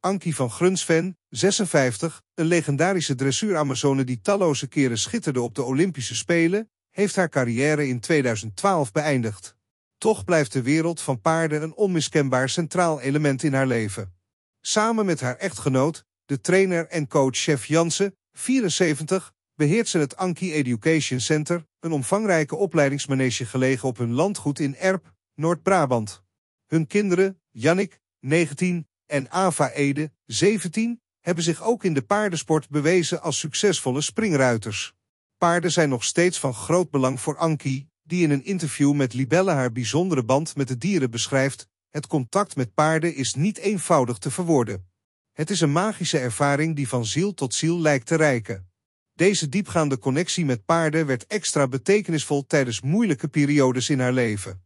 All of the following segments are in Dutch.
Ankie van Grunsven, 56, een legendarische dressuur-Amazone die talloze keren schitterde op de Olympische Spelen, heeft haar carrière in 2012 beëindigd. Toch blijft de wereld van paarden een onmiskenbaar centraal element in haar leven. Samen met haar echtgenoot, de trainer en coach Chef Jansen, 74, beheert ze het Anki Education Center, een omvangrijke opleidingsmanege gelegen op hun landgoed in Erp, Noord-Brabant. Hun kinderen, Jannik, 19, en Ava Ede, 17, hebben zich ook in de paardensport bewezen als succesvolle springruiters. Paarden zijn nog steeds van groot belang voor Anki, die in een interview met Libelle haar bijzondere band met de dieren beschrijft. Het contact met paarden is niet eenvoudig te verwoorden. Het is een magische ervaring die van ziel tot ziel lijkt te reiken. Deze diepgaande connectie met paarden werd extra betekenisvol tijdens moeilijke periodes in haar leven.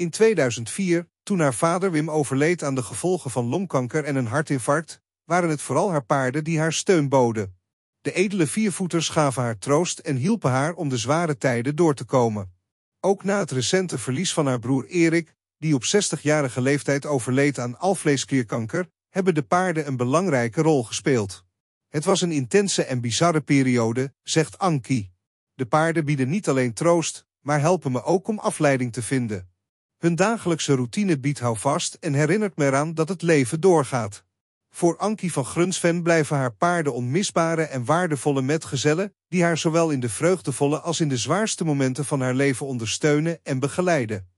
In 2004, toen haar vader Wim overleed aan de gevolgen van longkanker en een hartinfarct, waren het vooral haar paarden die haar steun boden. De edele viervoeters gaven haar troost en hielpen haar om de zware tijden door te komen. Ook na het recente verlies van haar broer Erik, die op 60-jarige leeftijd overleed aan alvleesklierkanker, hebben de paarden een belangrijke rol gespeeld. Het was een intense en bizarre periode, zegt Anki. De paarden bieden niet alleen troost, maar helpen me ook om afleiding te vinden. Hun dagelijkse routine biedt houvast en herinnert me eraan dat het leven doorgaat. Voor Ankie van Grunsven blijven haar paarden onmisbare en waardevolle metgezellen, die haar zowel in de vreugdevolle als in de zwaarste momenten van haar leven ondersteunen en begeleiden.